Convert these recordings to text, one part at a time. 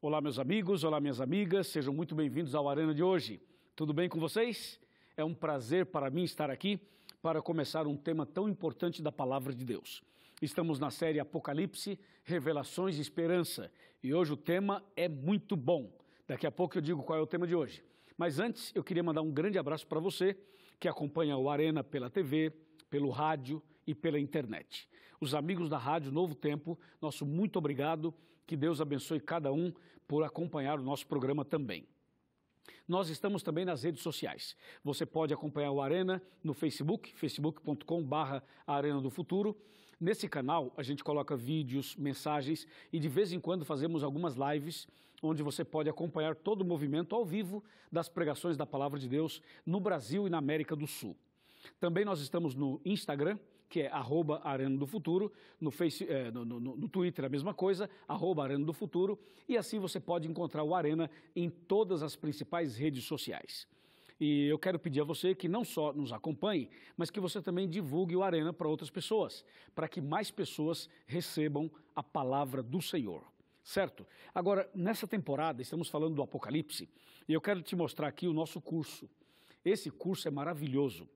Olá, meus amigos, olá, minhas amigas, sejam muito bem-vindos ao Arena de hoje. Tudo bem com vocês? É um prazer para mim estar aqui para começar um tema tão importante da Palavra de Deus. Estamos na série Apocalipse, Revelações e Esperança e hoje o tema é muito bom. Daqui a pouco eu digo qual é o tema de hoje. Mas antes, eu queria mandar um grande abraço para você que acompanha o Arena pela TV, pelo rádio e pela internet. Os amigos da Rádio Novo Tempo, nosso muito obrigado que Deus abençoe cada um por acompanhar o nosso programa também. Nós estamos também nas redes sociais. Você pode acompanhar o Arena no Facebook, facebook.com/barra Arena do Futuro. Nesse canal, a gente coloca vídeos, mensagens e de vez em quando fazemos algumas lives onde você pode acompanhar todo o movimento ao vivo das pregações da Palavra de Deus no Brasil e na América do Sul. Também nós estamos no Instagram, que é arroba Arena do Futuro, no, face, é, no, no, no, Twitter a mesma coisa, arroba Arena do Futuro, e assim você pode encontrar o Arena em todas as principais redes sociais. E eu quero pedir a você que não só nos acompanhe, mas que você também divulgue o Arena para outras pessoas, para que mais pessoas recebam a palavra do Senhor certo? Agora, nessa temporada, estamos falando do Apocalipse, e eu quero te mostrar aqui o nosso curso. Esse curso é maravilhoso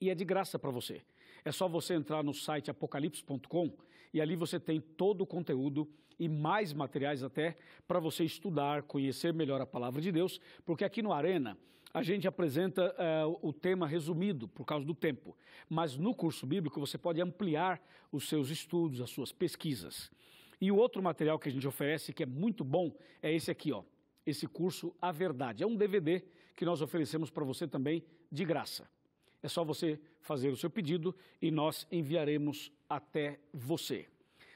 e é de graça para você. É só você entrar no site apocalipse.com e ali você tem todo o conteúdo e mais materiais até para você estudar, conhecer melhor a palavra de Deus, porque aqui no Arena a gente apresenta uh, o tema resumido por causa do tempo, mas no curso bíblico você pode ampliar os seus estudos, as suas pesquisas. E o outro material que a gente oferece que é muito bom é esse aqui, ó. Esse curso A Verdade. É um DVD que nós oferecemos para você também de graça. É só você fazer o seu pedido e nós enviaremos até você.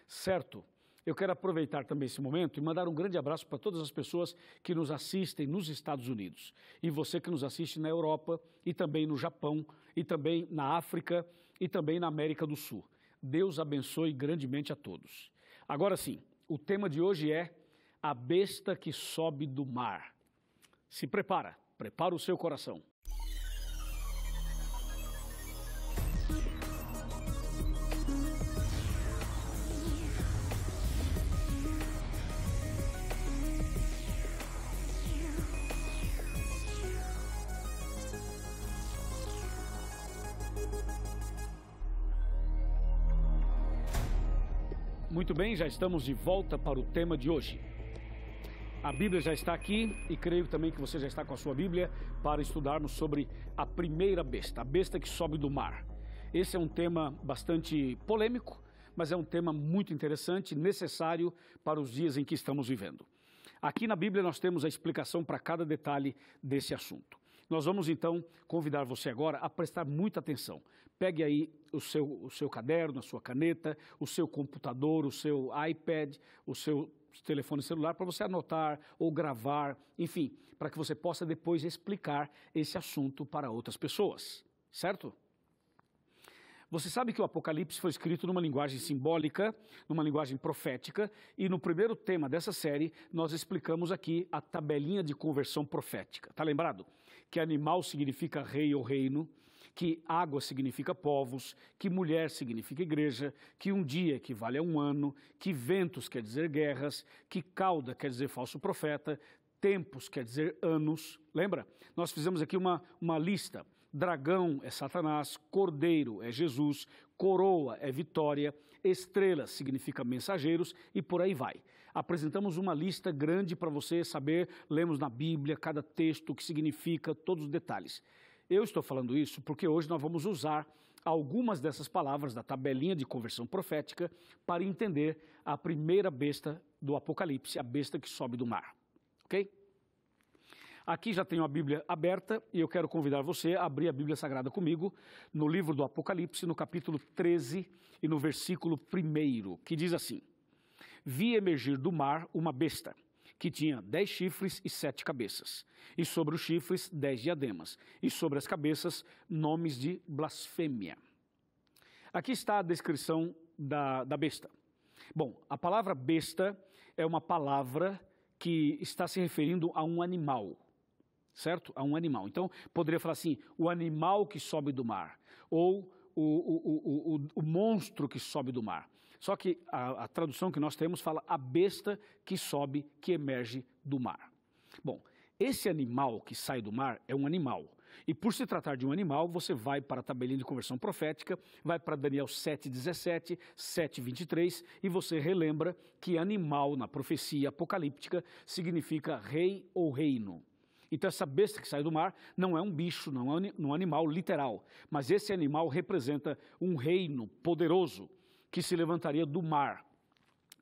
Certo? Eu quero aproveitar também esse momento e mandar um grande abraço para todas as pessoas que nos assistem nos Estados Unidos e você que nos assiste na Europa e também no Japão e também na África e também na América do Sul. Deus abençoe grandemente a todos. Agora sim, o tema de hoje é a besta que sobe do mar. Se prepara, prepara o seu coração. Muito bem, já estamos de volta para o tema de hoje. A Bíblia já está aqui e creio também que você já está com a sua Bíblia para estudarmos sobre a primeira besta, a besta que sobe do mar. Esse é um tema bastante polêmico, mas é um tema muito interessante, necessário para os dias em que estamos vivendo. Aqui na Bíblia nós temos a explicação para cada detalhe desse assunto. Nós vamos então convidar você agora a prestar muita atenção. Pegue aí o seu, o seu caderno, a sua caneta, o seu computador, o seu iPad, o seu telefone celular para você anotar ou gravar, enfim, para que você possa depois explicar esse assunto para outras pessoas, certo? Você sabe que o Apocalipse foi escrito numa linguagem simbólica, numa linguagem profética, e no primeiro tema dessa série nós explicamos aqui a tabelinha de conversão profética. Tá lembrado? Que animal significa rei ou reino, que água significa povos, que mulher significa igreja, que um dia equivale a um ano, que ventos quer dizer guerras, que cauda quer dizer falso profeta, tempos quer dizer anos. Lembra? Nós fizemos aqui uma, uma lista. Dragão é Satanás, Cordeiro é Jesus, Coroa é vitória, Estrela significa mensageiros e por aí vai. Apresentamos uma lista grande para você saber, lemos na Bíblia cada texto, o que significa, todos os detalhes. Eu estou falando isso porque hoje nós vamos usar algumas dessas palavras da tabelinha de conversão profética para entender a primeira besta do Apocalipse, a besta que sobe do mar. Ok? Aqui já tenho a Bíblia aberta e eu quero convidar você a abrir a Bíblia Sagrada comigo no livro do Apocalipse, no capítulo 13 e no versículo 1, que diz assim: Vi emergir do mar uma besta que tinha dez chifres e sete cabeças, e sobre os chifres dez diademas, e sobre as cabeças nomes de blasfêmia. Aqui está a descrição da, da besta. Bom, a palavra besta é uma palavra que está se referindo a um animal certo? A um animal. Então, poderia falar assim: o animal que sobe do mar, ou o, o, o, o monstro que sobe do mar. Só que a, a tradução que nós temos fala a besta que sobe, que emerge do mar. Bom, esse animal que sai do mar é um animal. E por se tratar de um animal, você vai para a tabelinha de conversão profética, vai para Daniel 7,17, 7,23 e você relembra que animal na profecia apocalíptica significa rei ou reino. Então, essa besta que sai do mar não é um bicho, é não é um animal literal, mas esse animal representa um reino poderoso que se levantaria do mar.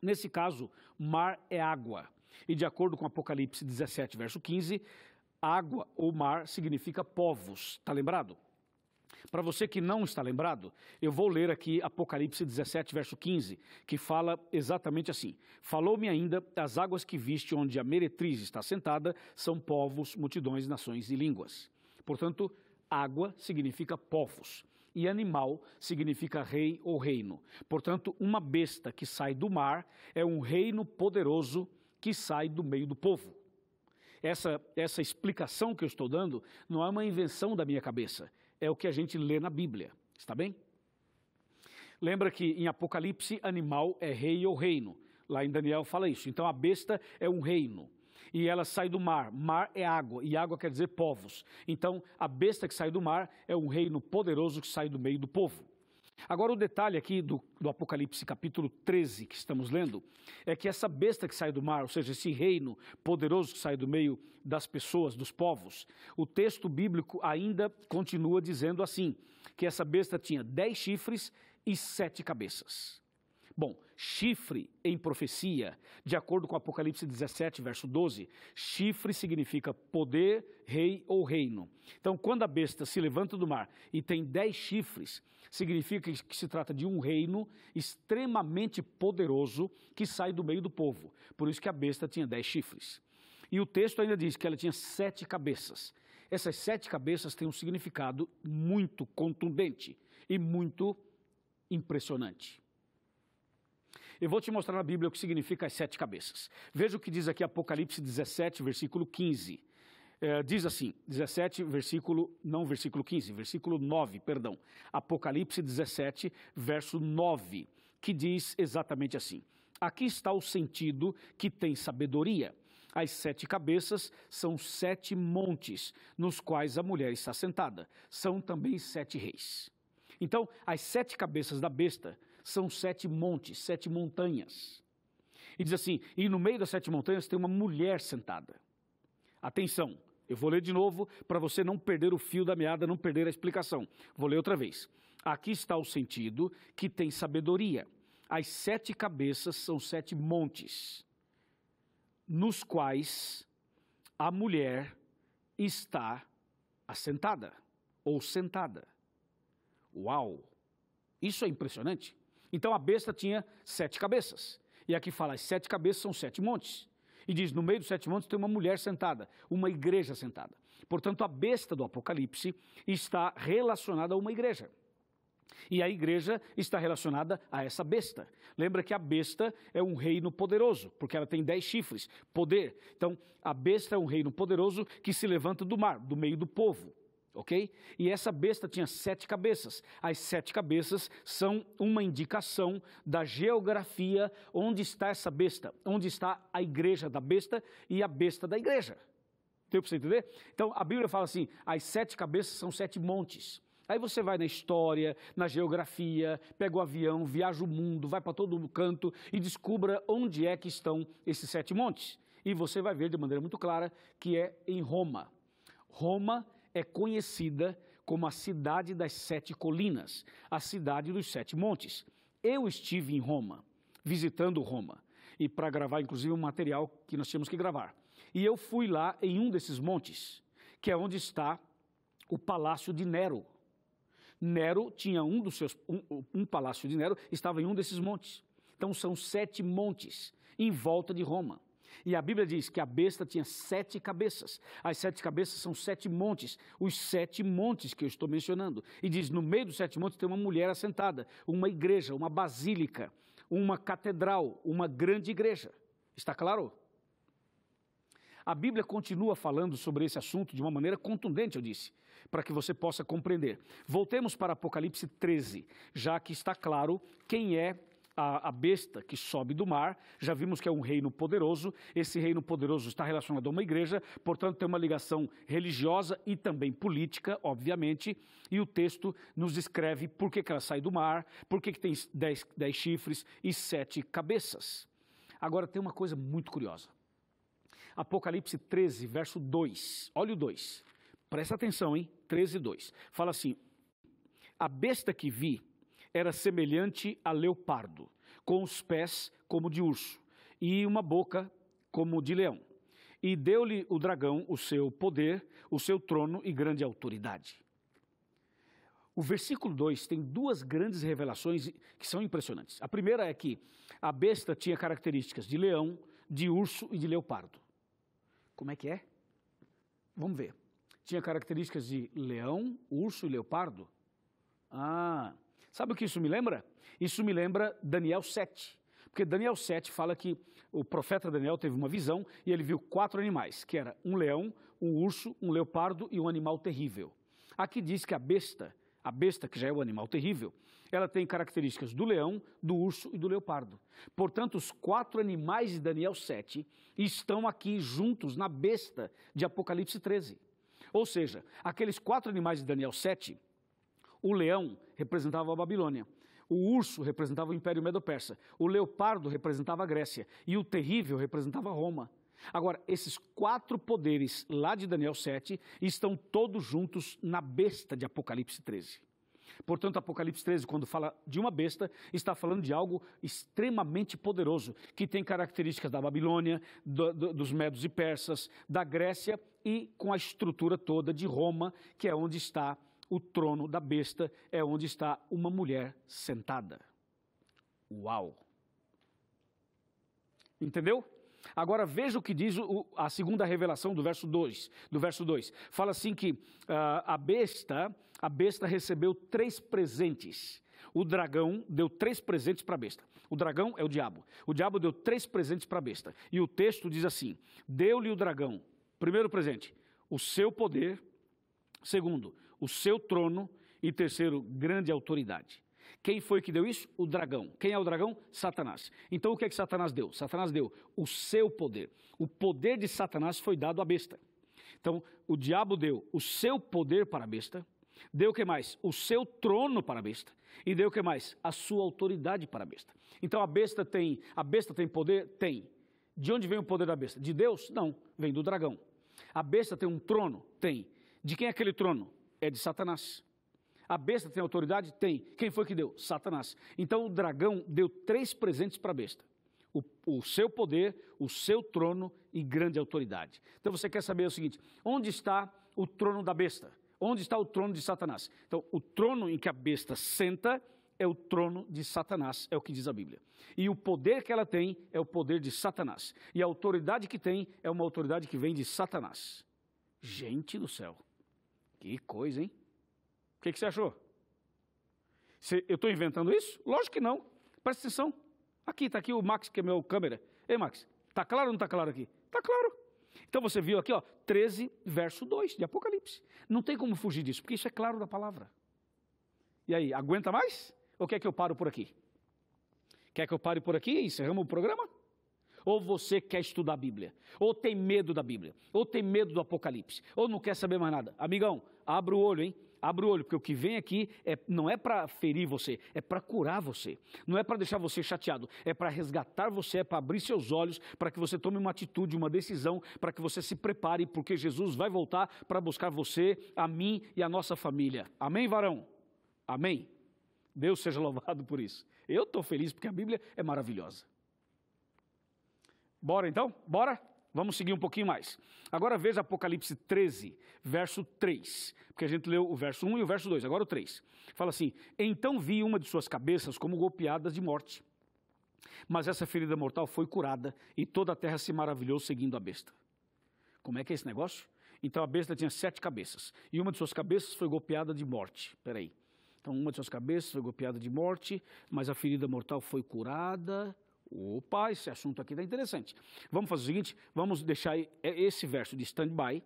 Nesse caso, mar é água. E de acordo com Apocalipse 17, verso 15, água ou mar significa povos, está lembrado? Para você que não está lembrado, eu vou ler aqui Apocalipse 17, verso 15, que fala exatamente assim: Falou-me ainda, as águas que viste onde a meretriz está sentada são povos, multidões, nações e línguas. Portanto, água significa povos e animal significa rei ou reino. Portanto, uma besta que sai do mar é um reino poderoso que sai do meio do povo. Essa, essa explicação que eu estou dando não é uma invenção da minha cabeça, é o que a gente lê na Bíblia. Está bem? Lembra que em Apocalipse, animal é rei ou reino. Lá em Daniel fala isso. Então a besta é um reino. E ela sai do mar. Mar é água, e água quer dizer povos. Então, a besta que sai do mar é um reino poderoso que sai do meio do povo. Agora, o detalhe aqui do, do, Apocalipse capítulo 13 que estamos lendo é que essa besta que sai do mar, ou seja, esse reino poderoso que sai do meio das pessoas, dos povos, o texto bíblico ainda continua dizendo assim: que essa besta tinha dez chifres e sete cabeças. Bom, chifre em profecia, de acordo com Apocalipse 17, verso 12, chifre significa poder, rei ou reino. Então, quando a besta se levanta do mar e tem dez chifres, significa que se trata de um reino extremamente poderoso que sai do meio do povo. Por isso que a besta tinha dez chifres. E o texto ainda diz que ela tinha sete cabeças. Essas sete cabeças têm um significado muito contundente e muito impressionante. Eu vou te mostrar na Bíblia o que significa as sete cabeças. Veja o que diz aqui Apocalipse 17, versículo 15. É, diz assim, 17, versículo, não versículo 15, versículo 9, perdão. Apocalipse 17, verso 9, que diz exatamente assim: Aqui está o sentido que tem sabedoria. As sete cabeças são sete montes, nos quais a mulher está sentada. São também sete reis. Então, as sete cabeças da besta são sete montes, sete montanhas. E diz assim: e no meio das sete montanhas tem uma mulher sentada. Atenção, eu vou ler de novo para você não perder o fio da meada, não perder a explicação. Vou ler outra vez. Aqui está o sentido que tem sabedoria. As sete cabeças são sete montes, nos quais a mulher está assentada ou sentada. Uau! Isso é impressionante. Então a besta tinha sete cabeças. E aqui fala: as sete cabeças são sete montes e diz: no meio dos sete montes tem uma mulher sentada, uma igreja sentada. Portanto, a besta do Apocalipse está relacionada a uma igreja. E a igreja está relacionada a essa besta. Lembra que a besta é um reino poderoso, porque ela tem dez chifres, poder. Então, a besta é um reino poderoso que se levanta do mar, do meio do povo ok? E essa besta tinha sete cabeças. As sete cabeças são uma indicação da geografia onde está essa besta, onde está a igreja da besta e a besta da igreja. Deu para você entender? Então a Bíblia fala assim: as sete cabeças são sete montes. Aí você vai na história, na geografia, pega o avião, viaja o mundo, vai para todo canto e descubra onde é que estão esses sete montes. E você vai ver de maneira muito clara que é em Roma. Roma é conhecida como a cidade das sete colinas, a cidade dos sete montes. Eu estive em Roma, visitando Roma, e para gravar, inclusive, um material que nós tínhamos que gravar. E eu fui lá em um desses montes, que é onde está o palácio de Nero. Nero tinha um dos seus, um, um palácio de Nero estava em um desses montes. Então são sete montes em volta de Roma. E a Bíblia diz que a besta tinha sete cabeças. As sete cabeças são sete montes, os sete montes que eu estou mencionando. E diz: no meio dos sete montes tem uma mulher assentada, uma igreja, uma basílica, uma catedral, uma grande igreja. Está claro? A Bíblia continua falando sobre esse assunto de uma maneira contundente, eu disse, para que você possa compreender. Voltemos para Apocalipse 13, já que está claro quem é a, a, besta que sobe do mar, já vimos que é um reino poderoso, esse reino poderoso está relacionado a uma igreja, portanto tem uma ligação religiosa e também política, obviamente, e o texto nos descreve por que, que ela sai do mar, por que, que tem dez, dez chifres e sete cabeças. Agora tem uma coisa muito curiosa. Apocalipse 13, verso 2. Olha o 2. Presta atenção, hein? 13, 2. Fala assim: A besta que vi era semelhante a leopardo, com os pés como de urso e uma boca como de leão. E deu-lhe o dragão o seu poder, o seu trono e grande autoridade. O versículo 2 tem duas grandes revelações que são impressionantes. A primeira é que a besta tinha características de leão, de urso e de leopardo. Como é que é? Vamos ver. Tinha características de leão, urso e leopardo? Ah, Sabe o que isso me lembra? Isso me lembra Daniel 7. Porque Daniel 7 fala que o profeta Daniel teve uma visão e ele viu quatro animais, que era um leão, um urso, um leopardo e um animal terrível. Aqui diz que a besta, a besta que já é o animal terrível, ela tem características do leão, do urso e do leopardo. Portanto, os quatro animais de Daniel 7 estão aqui juntos na besta de Apocalipse 13. Ou seja, aqueles quatro animais de Daniel 7 o leão representava a Babilônia. O urso representava o Império Medo-Persa. O leopardo representava a Grécia. E o terrível representava Roma. Agora, esses quatro poderes lá de Daniel 7 estão todos juntos na besta de Apocalipse 13. Portanto, Apocalipse 13, quando fala de uma besta, está falando de algo extremamente poderoso, que tem características da Babilônia, do, do, dos Medos e Persas, da Grécia e com a estrutura toda de Roma, que é onde está o trono da besta é onde está uma mulher sentada. Uau! Entendeu? Agora veja o que diz o, a segunda revelação do verso 2. Do verso 2. Fala assim que uh, a besta, a besta recebeu três presentes. O dragão deu três presentes para a besta. O dragão é o diabo. O diabo deu três presentes para a besta. E o texto diz assim: Deu-lhe o dragão, primeiro presente, o seu poder. Segundo, o seu trono e terceiro, grande autoridade. Quem foi que deu isso? O dragão. Quem é o dragão? Satanás. Então o que é que Satanás deu? Satanás deu o seu poder. O poder de Satanás foi dado à besta. Então o diabo deu o seu poder para a besta, deu o que mais? O seu trono para a besta e deu o que mais? A sua autoridade para a besta. Então a besta tem, a besta tem poder? Tem. De onde vem o poder da besta? De Deus? Não, vem do dragão. A besta tem um trono? Tem. De quem é aquele trono? é de Satanás. A besta tem autoridade? Tem. Quem foi que deu? Satanás. Então o dragão deu três presentes para a besta: o, o, seu poder, o seu trono e grande autoridade. Então você quer saber o seguinte: onde está o trono da besta? Onde está o trono de Satanás? Então, o trono em que a besta senta é o trono de Satanás, é o que diz a Bíblia. E o poder que ela tem é o poder de Satanás. E a autoridade que tem é uma autoridade que vem de Satanás. Gente do céu. Que coisa, hein? O que, que você achou? eu estou inventando isso? Lógico que não. Presta atenção. Aqui, está aqui o Max, que é meu câmera. Ei, Max, está claro ou não está claro aqui? Está claro. Então você viu aqui, ó, 13, verso 2 de Apocalipse. Não tem como fugir disso, porque isso é claro da palavra. E aí, aguenta mais? Ou quer que eu paro por aqui? Quer que eu pare por aqui e encerramos o programa? Ou você quer estudar a Bíblia, ou tem medo da Bíblia, ou tem medo do Apocalipse, ou não quer saber mais nada. Amigão, abre o olho, hein? Abre o olho, porque o que vem aqui é, não é para ferir você, é para curar você. Não é para deixar você chateado, é para resgatar você, é para abrir seus olhos, para que você tome uma atitude, uma decisão, para que você se prepare, porque Jesus vai voltar para buscar você, a mim e a nossa família. Amém, varão? Amém? Deus seja louvado por isso. Eu estou feliz porque a Bíblia é maravilhosa. Bora então? Bora? Vamos seguir um pouquinho mais. Agora veja Apocalipse 13, verso 3. Porque a gente leu o verso 1 e o verso 2, agora o 3. Fala assim: Então vi uma de suas cabeças como golpeada de morte. Mas essa ferida mortal foi curada e toda a terra se maravilhou seguindo a besta. Como é que é esse negócio? Então a besta tinha sete cabeças e uma de suas cabeças foi golpeada de morte. Peraí. Então uma de suas cabeças foi golpeada de morte, mas a ferida mortal foi curada Opa, esse assunto aqui está interessante. Vamos fazer o seguinte: vamos deixar é, esse verso de stand-by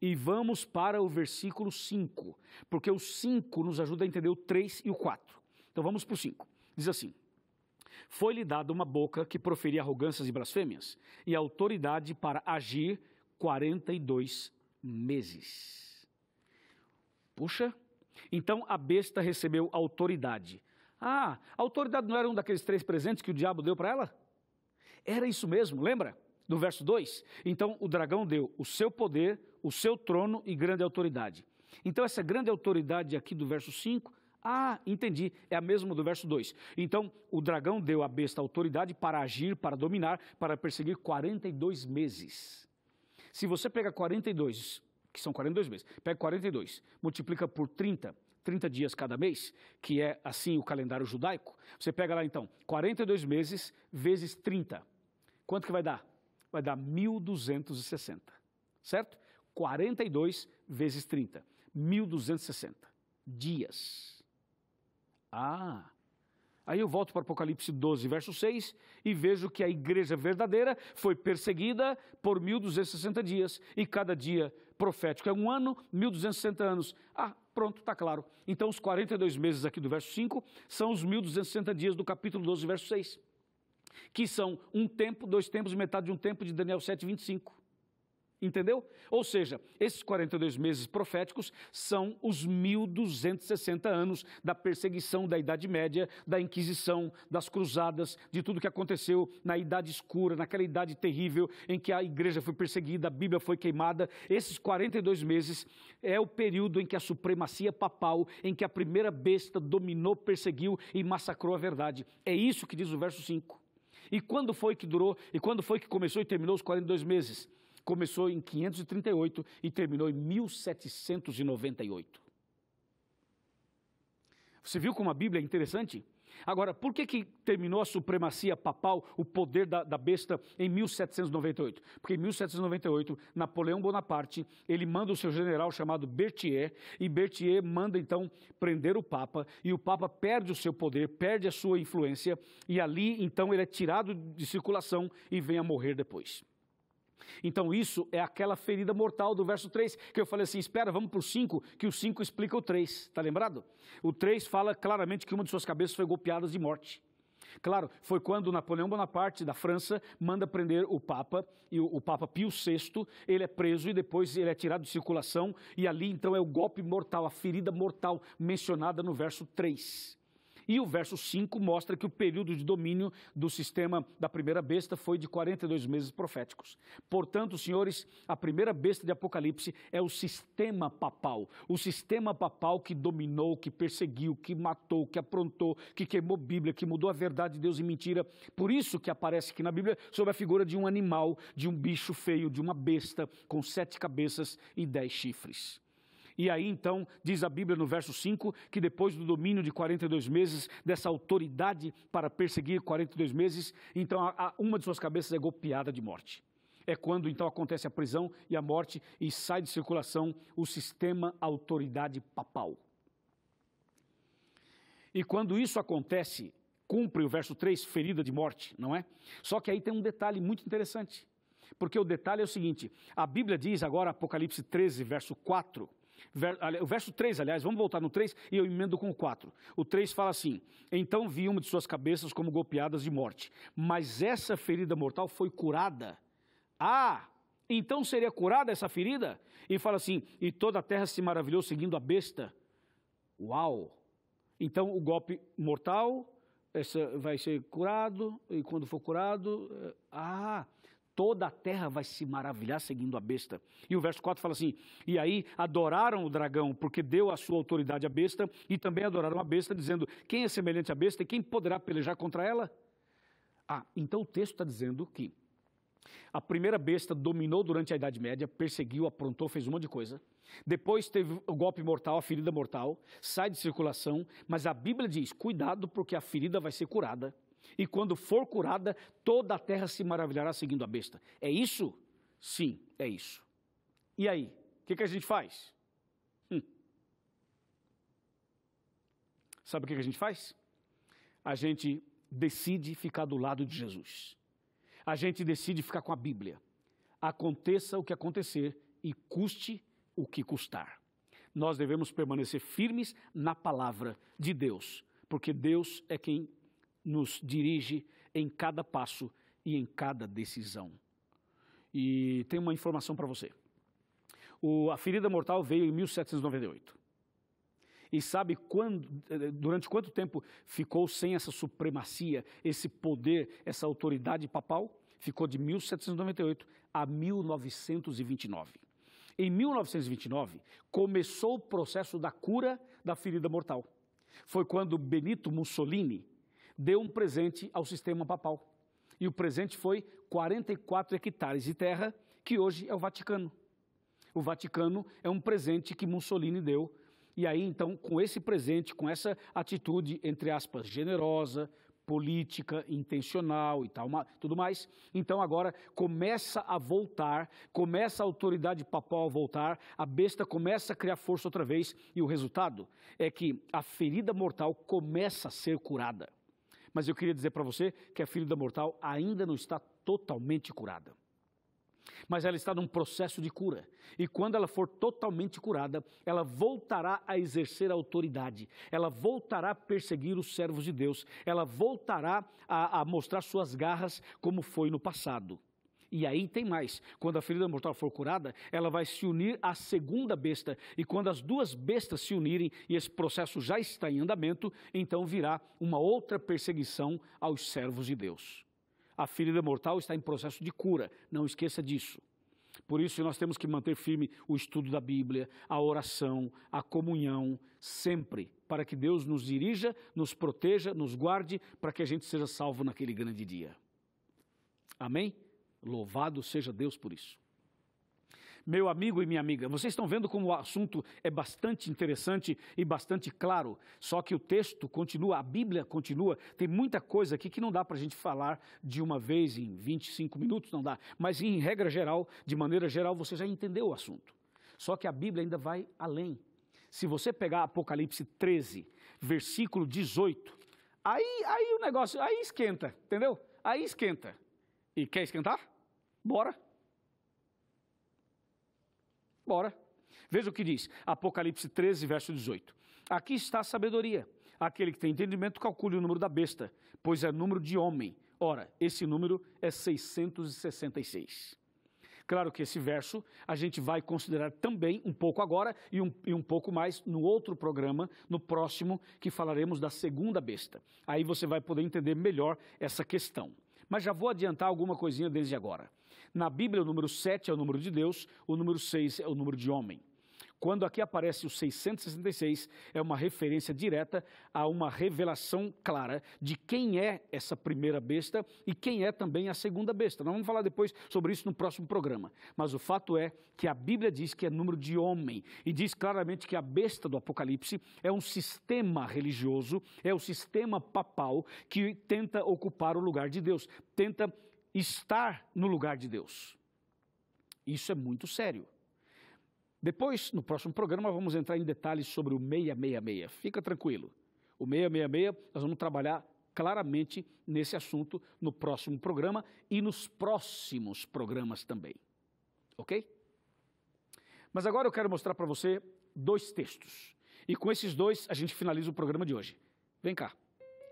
e vamos para o versículo 5, porque o 5 nos ajuda a entender o 3 e o 4. Então vamos para o 5. Diz assim: Foi-lhe dada uma boca que proferia arrogâncias e blasfêmias, e autoridade para agir 42 meses. Puxa, então a besta recebeu autoridade ah, a autoridade não era um daqueles três presentes que o diabo deu para ela? Era isso mesmo, lembra? No verso 2: Então o dragão deu o seu poder, o seu trono e grande autoridade. Então, essa grande autoridade aqui do verso 5, ah, entendi, é a mesma do verso 2. Então, o dragão deu à besta autoridade para agir, para dominar, para perseguir 42 meses. Se você pega 42, que são 42 meses, pega 42, multiplica por 30, 30 dias cada mês, que é assim o calendário judaico, você pega lá então 42 meses vezes 30. Quanto que vai dar? Vai dar 1260. Certo? 42 vezes 30, 1260 dias. Ah, Aí eu volto para Apocalipse 12, verso 6, e vejo que a igreja verdadeira foi perseguida por 1260 dias, e cada dia profético é um ano, 1260 anos. Ah, Pronto, está claro. Então, os 42 meses aqui do verso 5 são os 1.260 dias do capítulo 12, verso 6, que são um tempo, dois tempos e metade de um tempo de Daniel 7, 25. Entendeu? Ou seja, esses 42 meses proféticos são os 1260 anos da perseguição da Idade Média, da Inquisição, das Cruzadas, de tudo que aconteceu na Idade Escura, naquela idade terrível em que a igreja foi perseguida, a Bíblia foi queimada. Esses 42 meses é o período em que a supremacia papal, em que a primeira besta dominou, perseguiu e massacrou a verdade. É isso que diz o verso 5. E quando foi que durou? E quando foi que começou e terminou os 42 meses? começou em 538 e terminou em 1798. Você viu como a Bíblia é interessante? Agora, por que, que terminou a supremacia papal, o poder da, da, besta, em 1798? Porque em 1798, Napoleão Bonaparte, ele manda o seu general chamado Berthier, e Berthier manda então prender o Papa, e o Papa perde o seu poder, perde a sua influência, e ali então ele é tirado de circulação e vem a morrer depois. Então, isso é aquela ferida mortal do verso 3, que eu falei assim: espera, vamos para o 5, que o 5 explica o 3, está lembrado? O 3 fala claramente que uma de suas cabeças foi golpeada de morte. Claro, foi quando Napoleão Bonaparte, da França, manda prender o Papa, e o, o, Papa Pio VI, ele é preso e depois ele é tirado de circulação, e ali então é o golpe mortal, a ferida mortal mencionada no verso 3. E o verso 5 mostra que o período de domínio do sistema da primeira besta foi de 42 meses proféticos. Portanto, senhores, a primeira besta de Apocalipse é o sistema papal. O sistema papal que dominou, que perseguiu, que matou, que aprontou, que queimou Bíblia, que mudou a verdade de Deus em mentira. Por isso que aparece aqui na Bíblia sob a figura de um animal, de um bicho feio, de uma besta com sete cabeças e dez chifres. E aí então diz a Bíblia no verso 5 que depois do domínio de 42 meses, dessa autoridade para perseguir 42 meses, então a, a, uma de suas cabeças é golpeada de morte. É quando então acontece a prisão e a morte e sai de circulação o sistema autoridade papal. E quando isso acontece, cumpre o verso 3, ferida de morte, não é? Só que aí tem um detalhe muito interessante. Porque o detalhe é o seguinte: a Bíblia diz agora, Apocalipse 13, verso 4, o verso 3, aliás, vamos voltar no 3 e eu emendo com o 4. O 3 fala assim: Então vi uma de suas cabeças como golpeadas de morte, mas essa ferida mortal foi curada. Ah, então seria curada essa ferida? E fala assim: E toda a terra se maravilhou seguindo a besta. Uau! Então o golpe mortal essa vai ser curado, e quando for curado, eh, ah, toda a terra vai se maravilhar seguindo a besta. E o verso 4 fala assim: E aí adoraram o dragão, porque deu a sua autoridade à besta, e também adoraram a besta, dizendo: Quem é semelhante à besta e quem poderá pelejar contra ela? Ah, então o texto está dizendo que a primeira besta dominou durante a Idade Média, perseguiu, aprontou, fez um monte de coisa. Depois teve o golpe mortal, a ferida mortal, sai de circulação, mas a Bíblia diz: cuidado, porque a ferida vai ser curada e quando for curada, toda a terra se maravilhará seguindo a besta. É isso? Sim, é isso. E aí? O que, que, a gente faz? Hum. Sabe o que, que a gente faz? A gente decide ficar do lado de Jesus. A gente decide ficar com a Bíblia. Aconteça o que acontecer e custe o que custar. Nós devemos permanecer firmes na palavra de Deus, porque Deus é quem nos dirige em cada passo e em cada decisão. E tem uma informação para você. O, a ferida mortal veio em 1798. E sabe quando, durante quanto tempo ficou sem essa supremacia, esse poder, essa autoridade papal? Ficou de 1798 a 1929. Em 1929, começou o processo da cura da ferida mortal. Foi quando Benito Mussolini, deu um presente ao sistema papal. E o presente foi 44 hectares de terra, que hoje é o Vaticano. O Vaticano é um presente que Mussolini deu. E aí, então, com esse presente, com essa atitude, entre aspas, generosa, política, intencional e tal, tudo mais. Então agora começa a voltar, começa a autoridade papal a voltar, a besta começa a criar força outra vez e o resultado é que a ferida mortal começa a ser curada. Mas eu queria dizer para você que a ferida mortal ainda não está totalmente curada. Mas ela está num processo de cura. E quando ela for totalmente curada, ela voltará a exercer a autoridade, ela voltará a perseguir os servos de Deus, ela voltará a, a mostrar suas garras como foi no passado. E aí tem mais. Quando a ferida mortal for curada, ela vai se unir à segunda besta. E quando as duas bestas se unirem, e esse processo já está em andamento, então virá uma outra perseguição aos servos de Deus. A ferida mortal está em processo de cura, não esqueça disso. Por isso nós temos que manter firme o estudo da Bíblia, a oração, a comunhão, sempre, para que Deus nos dirija, nos proteja, nos guarde, para que a gente seja salvo naquele grande dia. Amém? Louvado seja Deus por isso. Meu amigo e minha amiga, vocês estão vendo como o assunto é bastante interessante e bastante claro, só que o texto continua, a Bíblia continua, tem muita coisa aqui que não dá para a gente falar de uma vez em 25 minutos, não dá, mas em regra geral, de maneira geral, você já entendeu o assunto. Só que a Bíblia ainda vai além. Se você pegar Apocalipse 13, versículo 18, aí, aí o negócio, aí esquenta, entendeu? Aí esquenta. E quer esquentar? Bora. Bora. Veja o que diz Apocalipse 13, verso 18. Aqui está a sabedoria. Aquele que tem entendimento calcule o número da besta, pois é número de homem. Ora, esse número é 666. Claro que esse verso a gente vai considerar também um pouco agora e um, e um pouco mais no outro programa, no próximo, que falaremos da segunda besta. Aí você vai poder entender melhor essa questão. Mas já vou adiantar alguma coisinha desde agora. Na Bíblia, o número 7 é o número de Deus, o número 6 é o número de homem. Quando aqui aparece o 666, é uma referência direta a uma revelação clara de quem é essa primeira besta e quem é também a segunda besta. Nós vamos falar depois sobre isso no próximo programa. Mas o fato é que a Bíblia diz que é número de homem e diz claramente que a besta do Apocalipse é um sistema religioso, é o sistema papal que tenta ocupar o lugar de Deus, tenta estar no lugar de Deus. Isso é muito sério. Depois, no próximo programa, vamos entrar em detalhes sobre o 666. Fica tranquilo. O 666, nós vamos trabalhar claramente nesse assunto no próximo programa e nos próximos programas também. Ok? Mas agora eu quero mostrar para você dois textos. E com esses dois a gente finaliza o programa de hoje. Vem cá,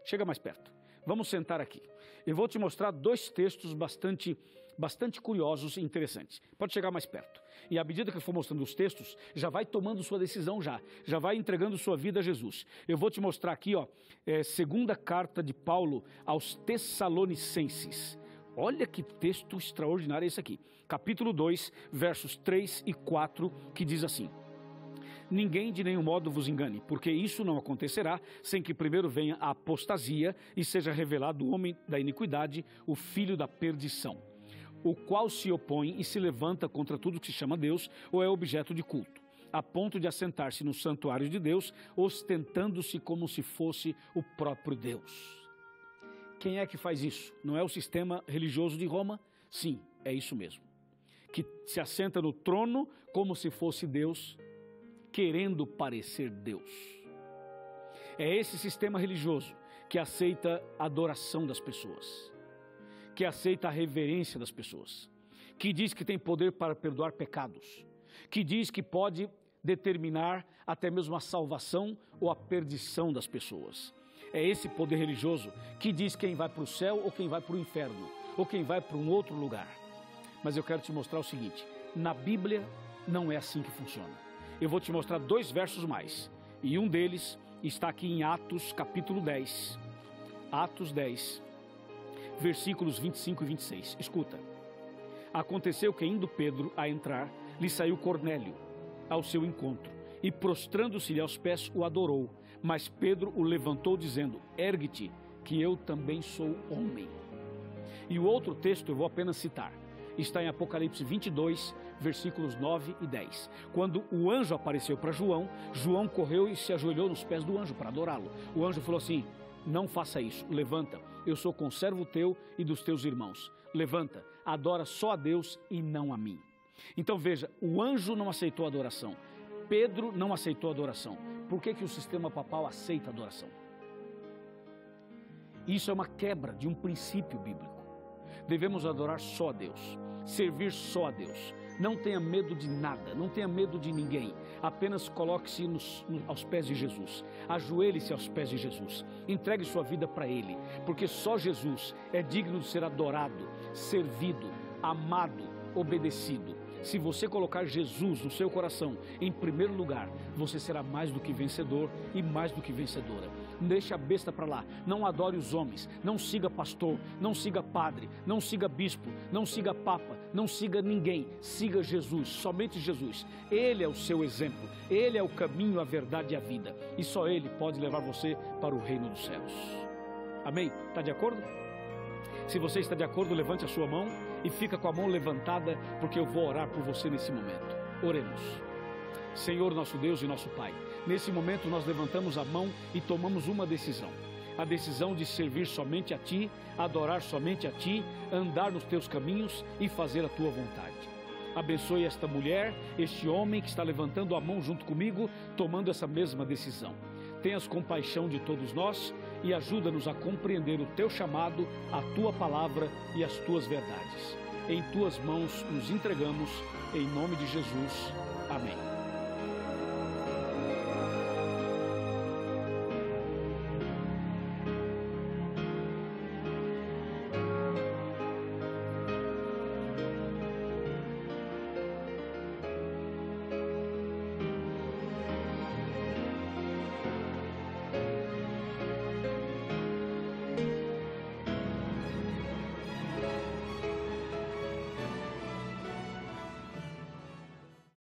chega mais perto. Vamos sentar aqui. Eu vou te mostrar dois textos bastante bastante curiosos e interessantes. Pode chegar mais perto. E à medida que for mostrando os textos, já vai tomando sua decisão já, já vai entregando sua vida a Jesus. Eu vou te mostrar aqui, ó, é, segunda carta de Paulo aos Tessalonicenses. Olha que texto extraordinário é esse aqui. Capítulo 2, versos 3 e 4, que diz assim: Ninguém de nenhum modo vos engane, porque isso não acontecerá sem que primeiro venha a apostasia e seja revelado o homem da iniquidade, o filho da perdição o qual se opõe e se levanta contra tudo que se chama Deus ou é objeto de culto, a ponto de assentar-se no santuário de Deus, ostentando-se como se fosse o próprio Deus. Quem é que faz isso? Não é o sistema religioso de Roma? Sim, é isso mesmo. Que se assenta no trono como se fosse Deus, querendo parecer Deus. É esse sistema religioso que aceita a adoração das pessoas que aceita a reverência das pessoas, que diz que tem poder para perdoar pecados, que diz que pode determinar até mesmo a salvação ou a perdição das pessoas. É esse poder religioso que diz quem vai para o céu ou quem vai para o inferno, ou quem vai para um outro lugar. Mas eu quero te mostrar o seguinte: na Bíblia não é assim que funciona. Eu vou te mostrar dois versos mais, e um deles está aqui em Atos, capítulo 10. Atos 10, versículos 25 e 26. Escuta. Aconteceu que, indo Pedro a entrar, lhe saiu Cornélio ao seu encontro e, prostrando-se-lhe aos pés, o adorou. Mas Pedro o levantou, dizendo: Ergue-te, que eu também sou homem. E o outro texto eu vou apenas citar. Está em Apocalipse 22, versículos 9 e 10. Quando o anjo apareceu para João, João correu e se ajoelhou nos pés do anjo para adorá-lo. O anjo falou assim: não faça isso. Levanta. Eu sou conservo teu e dos teus irmãos. Levanta. Adora só a Deus e não a mim. Então veja, o anjo não aceitou a adoração. Pedro não aceitou a adoração. Por que, que o sistema papal aceita a adoração? Isso é uma quebra de um princípio bíblico. Devemos adorar só a Deus, servir só a Deus, não tenha medo de nada, não tenha medo de ninguém. Apenas coloque-se aos pés de Jesus. Ajoelhe-se aos pés de Jesus. Entregue sua vida para Ele, porque só Jesus é digno de ser adorado, servido, amado, obedecido. Se você colocar Jesus no seu coração em primeiro lugar, você será mais do que vencedor e mais do que vencedora deixe a besta para lá. Não adore os homens, não siga pastor, não siga padre, não siga bispo, não siga papa, não siga ninguém. Siga Jesus, somente Jesus. Ele é o seu exemplo, ele é o caminho, a verdade e a vida. E só ele pode levar você para o reino dos céus. Amém? Está de acordo? Se você está de acordo, levante a sua mão e fica com a mão levantada, porque eu vou orar por você nesse momento. Oremos. Senhor, nosso Deus e nosso Pai. Nesse momento, nós levantamos a mão e tomamos uma decisão a decisão de servir somente a Ti, adorar somente a Ti, andar nos Teus caminhos e fazer a Tua vontade. Abençoe esta mulher, este homem que está levantando a mão junto comigo, tomando essa mesma decisão. Tenhas compaixão de todos nós e ajuda-nos a compreender o Teu chamado, a Tua palavra e as Tuas verdades. Em Tuas mãos nos entregamos, em nome de Jesus. Amém.